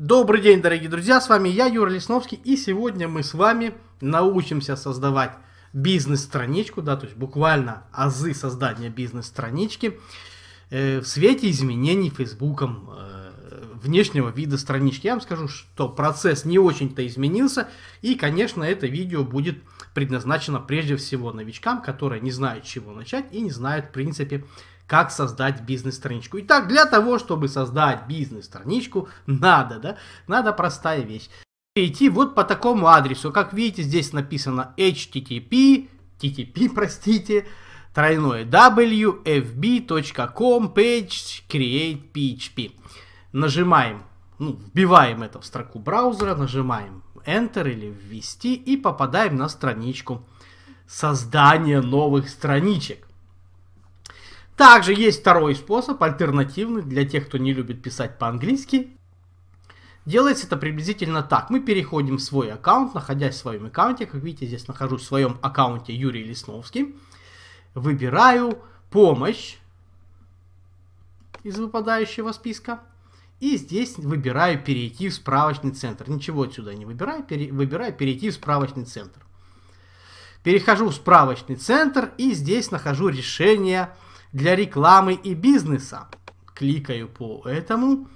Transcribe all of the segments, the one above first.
Добрый день, дорогие друзья, с вами я, Юра Лесновский, и сегодня мы с вами научимся создавать бизнес-страничку, да, то есть буквально азы создания бизнес-странички э, в свете изменений Фейсбуком э, внешнего вида странички. Я вам скажу, что процесс не очень-то изменился, и, конечно, это видео будет предназначено прежде всего новичкам, которые не знают, чего начать и не знают, в принципе, как создать бизнес-страничку. Итак, для того, чтобы создать бизнес-страничку, надо, да, надо простая вещь. Идти вот по такому адресу. Как видите, здесь написано http, ttp, простите, тройное wfb.com page create php. Нажимаем, ну, вбиваем это в строку браузера, нажимаем Enter или ввести и попадаем на страничку создания новых страничек. Также есть второй способ, альтернативный для тех, кто не любит писать по-английски. Делается это приблизительно так. Мы переходим в свой аккаунт, находясь в своем аккаунте. Как видите, здесь нахожусь в своем аккаунте Юрий Лесновский. Выбираю помощь из выпадающего списка. И здесь выбираю перейти в справочный центр. Ничего отсюда не выбираю, пере, выбираю перейти в справочный центр. Перехожу в справочный центр и здесь нахожу решение для рекламы и бизнеса. Кликаю по этому,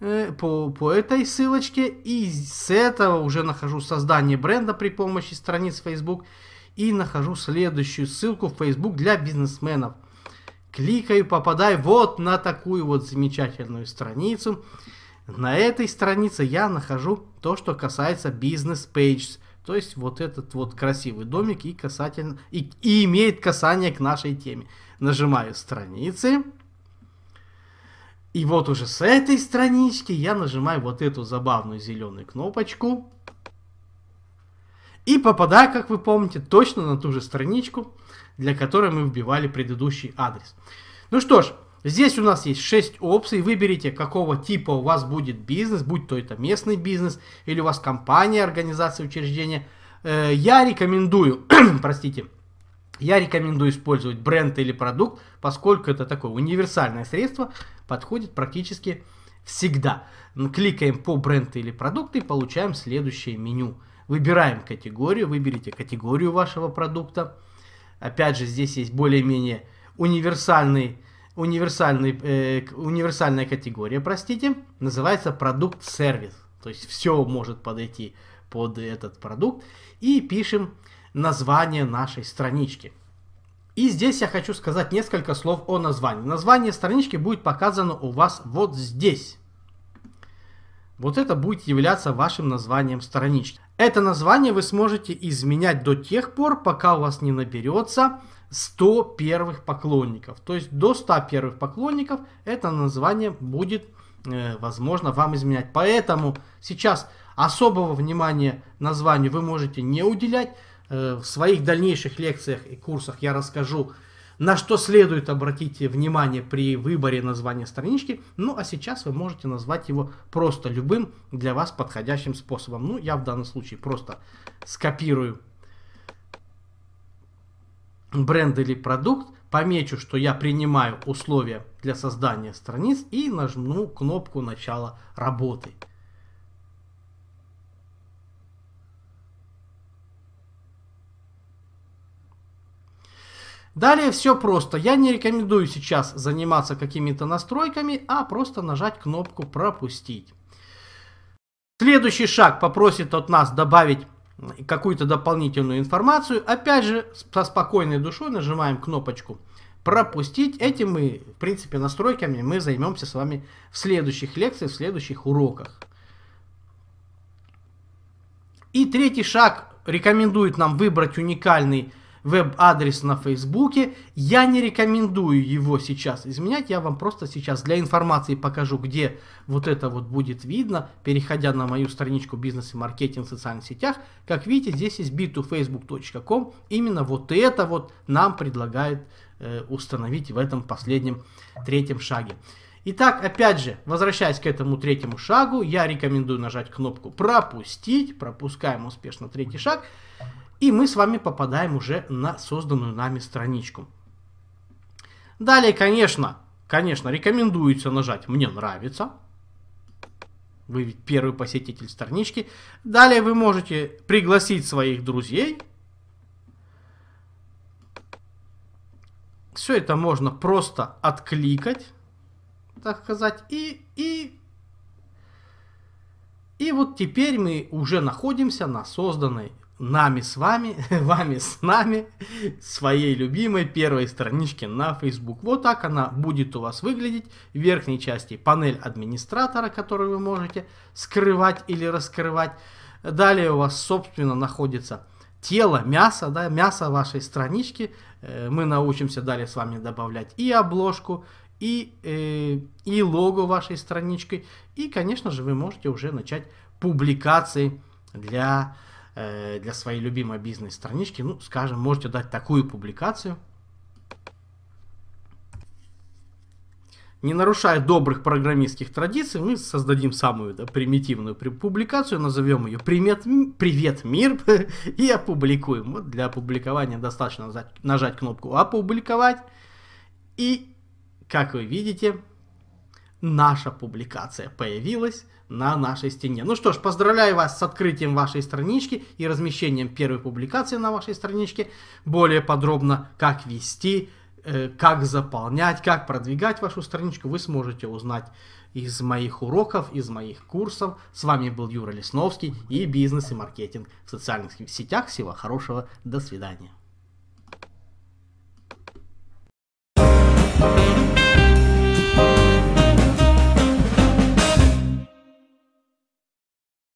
э, по, по этой ссылочке, и с этого уже нахожу создание бренда при помощи страниц Facebook и нахожу следующую ссылку в Facebook для бизнесменов. Кликаю, попадаю вот на такую вот замечательную страницу. На этой странице я нахожу то, что касается бизнес-пейджс то есть вот этот вот красивый домик и касательно и, и имеет касание к нашей теме. Нажимаю страницы. И вот уже с этой странички я нажимаю вот эту забавную зеленую кнопочку. И попадаю, как вы помните, точно на ту же страничку, для которой мы вбивали предыдущий адрес. Ну что ж, Здесь у нас есть 6 опций. Выберите, какого типа у вас будет бизнес, будь то это местный бизнес или у вас компания, организация, учреждение. Э, я рекомендую, простите, я рекомендую использовать бренд или продукт, поскольку это такое универсальное средство, подходит практически всегда. Ну, кликаем по бренд или продукт и получаем следующее меню. Выбираем категорию, выберите категорию вашего продукта. Опять же, здесь есть более-менее универсальный универсальный, э, универсальная категория, простите, называется продукт-сервис. То есть все может подойти под этот продукт. И пишем название нашей странички. И здесь я хочу сказать несколько слов о названии. Название странички будет показано у вас вот здесь. Вот это будет являться вашим названием странички. Это название вы сможете изменять до тех пор, пока у вас не наберется 100 первых поклонников. То есть до 100 первых поклонников это название будет э, возможно вам изменять. Поэтому сейчас особого внимания названию вы можете не уделять. Э, в своих дальнейших лекциях и курсах я расскажу, на что следует обратить внимание при выборе названия странички. Ну а сейчас вы можете назвать его просто любым для вас подходящим способом. Ну я в данном случае просто скопирую бренд или продукт, помечу, что я принимаю условия для создания страниц и нажму кнопку начала работы. Далее все просто. Я не рекомендую сейчас заниматься какими-то настройками, а просто нажать кнопку «Пропустить». Следующий шаг попросит от нас добавить какую-то дополнительную информацию. Опять же, со спокойной душой нажимаем кнопочку «Пропустить». Этим мы, в принципе, настройками мы займемся с вами в следующих лекциях, в следующих уроках. И третий шаг рекомендует нам выбрать уникальный веб-адрес на Фейсбуке. Я не рекомендую его сейчас изменять. Я вам просто сейчас для информации покажу, где вот это вот будет видно, переходя на мою страничку бизнес и маркетинг в социальных сетях. Как видите, здесь есть b facebookcom Именно вот это вот нам предлагает э, установить в этом последнем третьем шаге. Итак, опять же, возвращаясь к этому третьему шагу, я рекомендую нажать кнопку «Пропустить». Пропускаем успешно третий шаг. И мы с вами попадаем уже на созданную нами страничку. Далее, конечно, конечно, рекомендуется нажать «Мне нравится». Вы первый посетитель странички. Далее вы можете пригласить своих друзей. Все это можно просто откликать, так сказать. И, и, и вот теперь мы уже находимся на созданной нами с вами, вами с нами, своей любимой первой страничке на Facebook. Вот так она будет у вас выглядеть. В верхней части панель администратора, которую вы можете скрывать или раскрывать. Далее у вас, собственно, находится тело, мясо, да, мясо вашей странички. Э, мы научимся далее с вами добавлять и обложку, и, э, и лого вашей страничкой. И, конечно же, вы можете уже начать публикации для Э, для своей любимой бизнес-странички, ну, скажем, можете дать такую публикацию, не нарушая добрых программистских традиций, мы создадим самую да, примитивную публикацию, назовем ее «Привет, привет мир» и опубликуем. Вот для опубликования достаточно нажать кнопку «Опубликовать». И, как вы видите, наша публикация появилась на нашей стене. Ну что ж, поздравляю вас с открытием вашей странички и размещением первой публикации на вашей страничке. Более подробно, как вести, э, как заполнять, как продвигать вашу страничку, вы сможете узнать из моих уроков, из моих курсов. С вами был Юра Лесновский и бизнес и маркетинг в социальных сетях. Всего хорошего, до свидания.